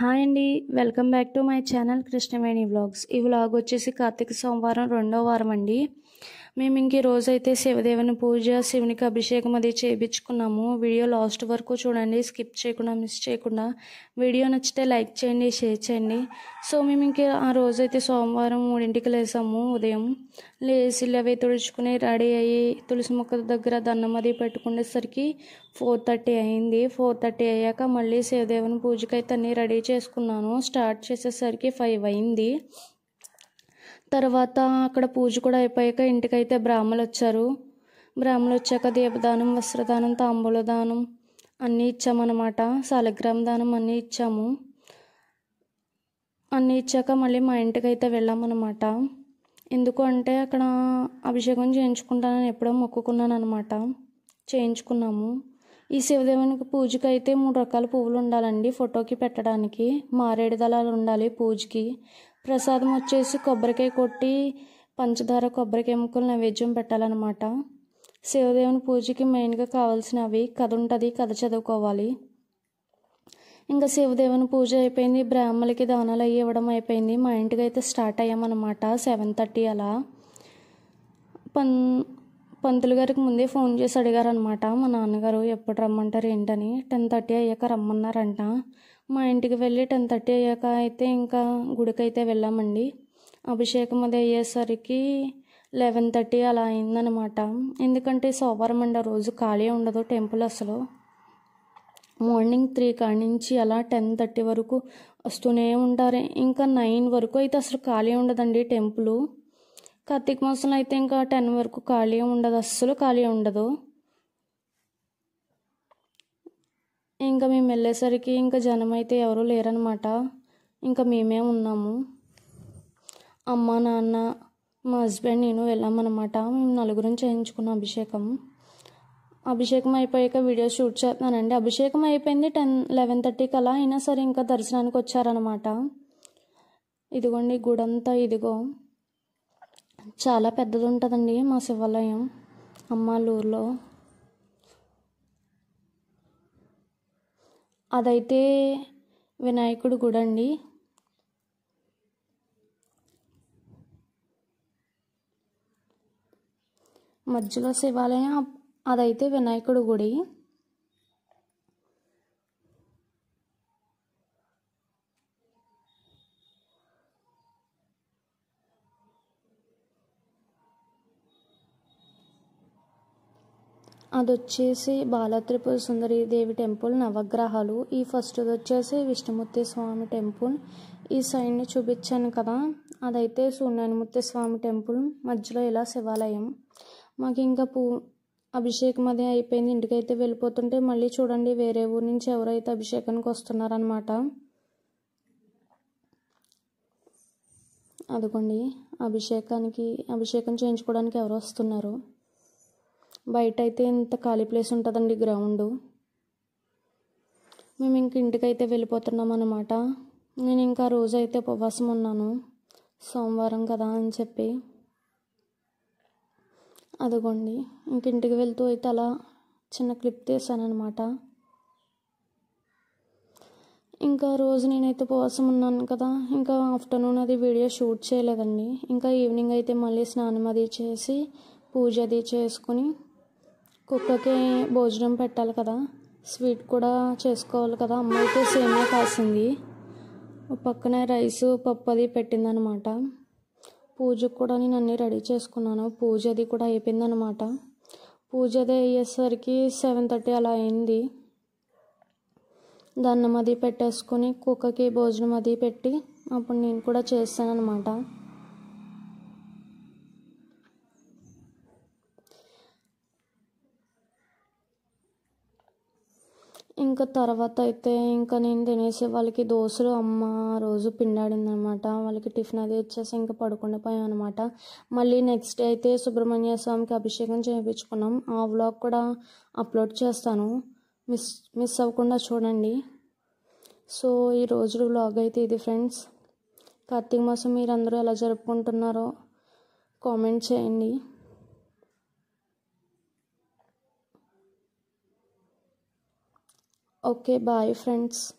Hi అండి welcome back to my channel Krishnaveni vlogs ఈ vlog వచ్చేసి కార్తీక సోమవారం రెండో వారం అండి మేము ఇంక రోజైతే శివదేవుని పూజ శివునికి అభిషేకం అది చేయించుకున్నాము వీడియో లాస్ట్ వరకు చూడండి స్కిప్ చేయకుండా మిస్ చేయకుండా వీడియో నచ్చితే లైక్ చేయండి షేర్ చేయండి సో మేము ఇంక ఆ రోజైతే సోమవారం మూడింటికి లేసాము ఉదయం లేచి అవి తుడుచుకుని రెడీ అయ్యి తులసి మొక్క దగ్గర దండం అది పెట్టుకునేసరికి ఫోర్ థర్టీ అయింది ఫోర్ థర్టీ అయ్యాక మళ్ళీ శివదేవుని పూజకైతే అన్నీ రెడీ చేసుకున్నాను స్టార్ట్ చేసేసరికి ఫైవ్ అయింది తర్వాత అక్కడ పూజ కూడా అయిపోయాక ఇంటికైతే బ్రాహ్మలు వచ్చారు బ్రాహ్మలు వచ్చాక దీపదానం వస్త్రదానం తాంబూల దానం అన్నీ ఇచ్చామన్నమాట సాలగ్రామ దానం అన్నీ ఇచ్చాము అన్నీ ఇచ్చాక మళ్ళీ మా ఇంటికైతే వెళ్ళామన్నమాట ఎందుకు అంటే అక్కడ అభిషేకం చేయించుకుంటానని ఎప్పుడో మొక్కుకున్నాను అనమాట చేయించుకున్నాము ఈ శివదేవునికి పూజకి అయితే మూడు రకాల పువ్వులు ఉండాలండి ఫోటోకి పెట్టడానికి మారేడు దళాలు ఉండాలి పూజకి ప్రసాదం వచ్చేసి కొబ్బరికాయ కొట్టి పంచదార కొబ్బరికాయ ముక్కలు నైవేద్యం పెట్టాలన్నమాట శివదేవుని పూజకి మెయిన్గా కావాల్సినవి కథ ఉంటుంది కథ చదువుకోవాలి ఇంకా శివదేవుని పూజ అయిపోయింది బ్రాహ్మలకి దానాలు అయ్యి ఇవ్వడం అయిపోయింది మా ఇంటికి అయితే స్టార్ట్ అయ్యామన్నమాట సెవెన్ థర్టీ అలా పం పంతులు గారికి ముందే ఫోన్ చేసి అడిగారనమాట మా నాన్నగారు ఎప్పుడు రమ్మంటారు ఏంటని టెన్ థర్టీ అయ్యాక రమ్మన్నారంట మా ఇంటికి వెళ్ళి టెన్ థర్టీ అయ్యాక అయితే ఇంకా గుడికైతే వెళ్ళామండి అభిషేకం అది అయ్యేసరికి లెవెన్ థర్టీ అలా అయిందనమాట ఎందుకంటే సోమవారం అండి రోజు ఖాళీ ఉండదు టెంపుల్ అసలు మార్నింగ్ త్రీ కాడి నుంచి అలా టెన్ థర్టీ వరకు వస్తూనే ఉంటారు ఇంకా నైన్ వరకు అయితే అసలు ఖాళీ ఉండదండి టెంపుల్ కార్తీక మాసంలో అయితే ఇంకా టెన్ వరకు ఖాళీ ఉండదు అస్సలు ఖాళీ ఉండదు ఇంకా మేము వెళ్ళేసరికి ఇంకా జనం అయితే ఎవరూ లేరనమాట ఇంకా మేమే ఉన్నాము అమ్మ నాన్న మా హస్బెండ్ నేను వెళ్ళామన్నమాట మేము నలుగురం చేయించుకున్నాం అభిషేకం అభిషేకం అయిపోయాక వీడియో షూట్ చేస్తున్నానండి అభిషేకం అయిపోయింది టెన్ లెవెన్ థర్టీకి అలా అయినా సరే ఇంకా దర్శనానికి వచ్చారనమాట ఇదిగోండి గుడంతా ఇదిగో చాలా పెద్దది ఉంటుందండి మా శివాలయం అమ్మాలూరులో అదైతే వినాయకుడు గుడి అండి మధ్యలో శివాలయం అదైతే వినాయకుడు గుడి అది వచ్చేసి బాలత్రిపుర సుందరి దేవి టెంపుల్ నవగ్రహాలు ఈ ఫస్ట్ది వచ్చేసి విష్ణుమూర్తి స్వామి టెంపుల్ ఈ సైడ్ని చూపించాను కదా అదైతే సూర్యానుమూర్తి స్వామి టెంపుల్ మధ్యలో ఇలా శివాలయం మాకు ఇంకా పూ అభిషేకం అదే అయిపోయింది ఇంటికైతే వెళ్ళిపోతుంటే మళ్ళీ చూడండి వేరే ఊరు నుంచి ఎవరైతే అభిషేకానికి వస్తున్నారనమాట అదిగోండి అభిషేకానికి అభిషేకం చేయించుకోవడానికి ఎవరు వస్తున్నారు బయట అయితే ఇంత ఖాళీ ప్లేస్ ఉంటుందండి గ్రౌండ్ మేము ఇంక ఇంటికైతే వెళ్ళిపోతున్నాం అనమాట నేను ఇంకా రోజైతే ఉపవాసం ఉన్నాను సోమవారం కదా అని చెప్పి అదిగోండి ఇంక ఇంటికి వెళ్తూ అయితే అలా చిన్న క్లిప్ తీసానమాట ఇంకా రోజు నేనైతే ఉపవాసం ఉన్నాను కదా ఇంకా ఆఫ్టర్నూన్ అది వీడియో షూట్ చేయలేదండి ఇంకా ఈవినింగ్ అయితే మళ్ళీ స్నానం అది చేసి పూజ అది చేసుకుని కుక్కకి భోజనం పెట్టాలి కదా స్వీట్ కూడా చేసుకోవాలి కదా అమ్మాయితో సేమే కాసింది పక్కనే రైస్ పప్పు అది పెట్టిందనమాట పూజకు కూడా నేను అన్నీ రెడీ చేసుకున్నాను పూజ అది కూడా అయిపోయిందనమాట పూజ అది అయ్యేసరికి సెవెన్ థర్టీ అలా అయింది దాన్నం అది పెట్టేసుకొని కుక్కకి భోజనం అది పెట్టి అప్పుడు నేను కూడా చేస్తాను అనమాట ఇంకా తర్వాత అయితే ఇంకా నేను తినేసి వాళ్ళకి దోశలు అమ్మ రోజు పిండాడింది అనమాట వాళ్ళకి టిఫిన్ అది ఇచ్చేసి ఇంకా పడుకుండా పోయాం అనమాట మళ్ళీ నెక్స్ట్ డే అయితే సుబ్రహ్మణ్య స్వామికి అభిషేకం చేయించుకున్నాం ఆ వ్లాగ్ కూడా అప్లోడ్ చేస్తాను మిస్ మిస్ అవ్వకుండా చూడండి సో ఈ రోజు వ్లాగ్ అయితే ఇది ఫ్రెండ్స్ కార్తీక మాసం మీరందరూ ఎలా జరుపుకుంటున్నారో కామెంట్ చేయండి Okay, bye, friends.